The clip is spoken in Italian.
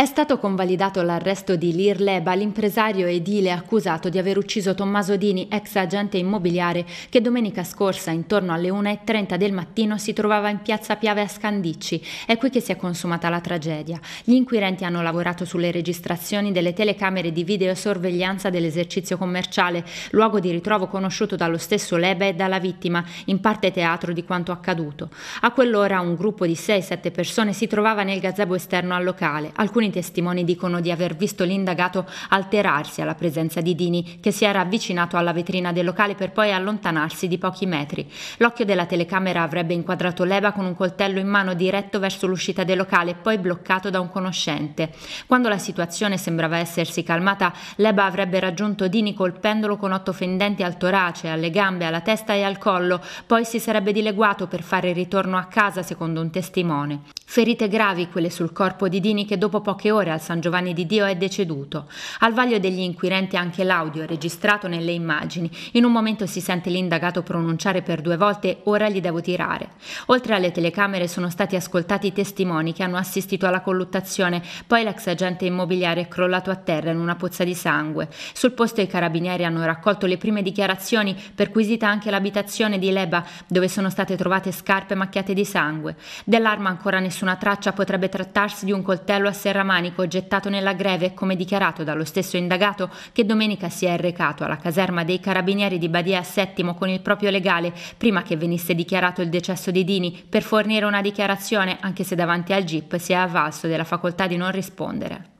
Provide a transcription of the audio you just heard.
È stato convalidato l'arresto di Lir Leba, l'impresario edile accusato di aver ucciso Tommaso Dini, ex agente immobiliare, che domenica scorsa intorno alle 1.30 del mattino si trovava in piazza Piave a Scandicci. È qui che si è consumata la tragedia. Gli inquirenti hanno lavorato sulle registrazioni delle telecamere di videosorveglianza dell'esercizio commerciale, luogo di ritrovo conosciuto dallo stesso Leba e dalla vittima, in parte teatro di quanto accaduto. A quell'ora un gruppo di 6-7 persone si trovava nel gazebo esterno al locale. Alcuni i testimoni dicono di aver visto l'indagato alterarsi alla presenza di Dini, che si era avvicinato alla vetrina del locale per poi allontanarsi di pochi metri. L'occhio della telecamera avrebbe inquadrato l'Eva con un coltello in mano diretto verso l'uscita del locale, poi bloccato da un conoscente. Quando la situazione sembrava essersi calmata, l'Eba avrebbe raggiunto Dini colpendolo con otto fendenti al torace, alle gambe, alla testa e al collo, poi si sarebbe dileguato per fare il ritorno a casa, secondo un testimone. Ferite gravi quelle sul corpo di Dini che dopo pochi poche ore al San Giovanni di Dio è deceduto. Al vaglio degli inquirenti anche l'audio registrato nelle immagini. In un momento si sente l'indagato pronunciare per due volte ora gli devo tirare. Oltre alle telecamere sono stati ascoltati i testimoni che hanno assistito alla colluttazione, poi l'ex agente immobiliare è crollato a terra in una pozza di sangue. Sul posto i carabinieri hanno raccolto le prime dichiarazioni, perquisita anche l'abitazione di Leba dove sono state trovate scarpe macchiate di sangue. Dell'arma ancora nessuna traccia, potrebbe trattarsi di un coltello a serra Romanico gettato nella greve, come dichiarato dallo stesso indagato che domenica si è recato alla caserma dei carabinieri di Badia Settimo con il proprio legale prima che venisse dichiarato il decesso di Dini per fornire una dichiarazione anche se davanti al GIP si è avvalso della facoltà di non rispondere.